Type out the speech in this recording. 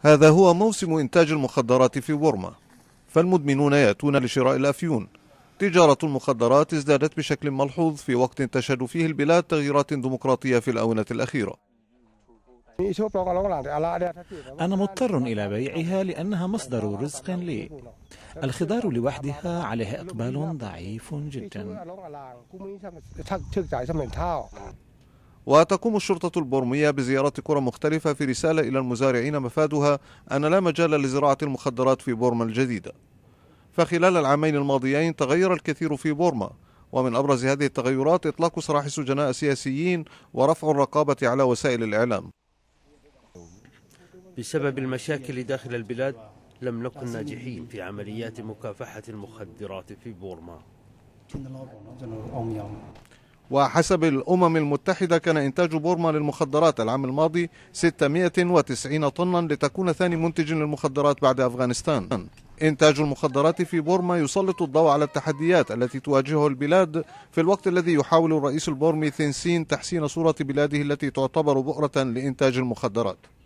هذا هو موسم إنتاج المخدرات في ورما فالمدمنون يأتون لشراء الأفيون تجارة المخدرات ازدادت بشكل ملحوظ في وقت تشهد فيه البلاد تغييرات ديمقراطية في الآونة الأخيرة أنا مضطر إلى بيعها لأنها مصدر رزق لي الخضار لوحدها عليها إقبال ضعيف جدا وتقوم الشرطة البورمية بزيارة قرى مختلفة في رسالة إلى المزارعين مفادها أن لا مجال لزراعة المخدرات في بورما الجديدة فخلال العامين الماضيين تغير الكثير في بورما ومن أبرز هذه التغيرات إطلاق سراح سجناء سياسيين ورفع الرقابة على وسائل الإعلام بسبب المشاكل داخل البلاد لم نكن ناجحين في عمليات مكافحة المخدرات في بورما وحسب الأمم المتحدة كان إنتاج بورما للمخدرات العام الماضي 690 طنا لتكون ثاني منتج للمخدرات بعد أفغانستان إنتاج المخدرات في بورما يسلط الضوء على التحديات التي تواجهه البلاد في الوقت الذي يحاول الرئيس البورمي ثينسين تحسين صورة بلاده التي تعتبر بؤرة لإنتاج المخدرات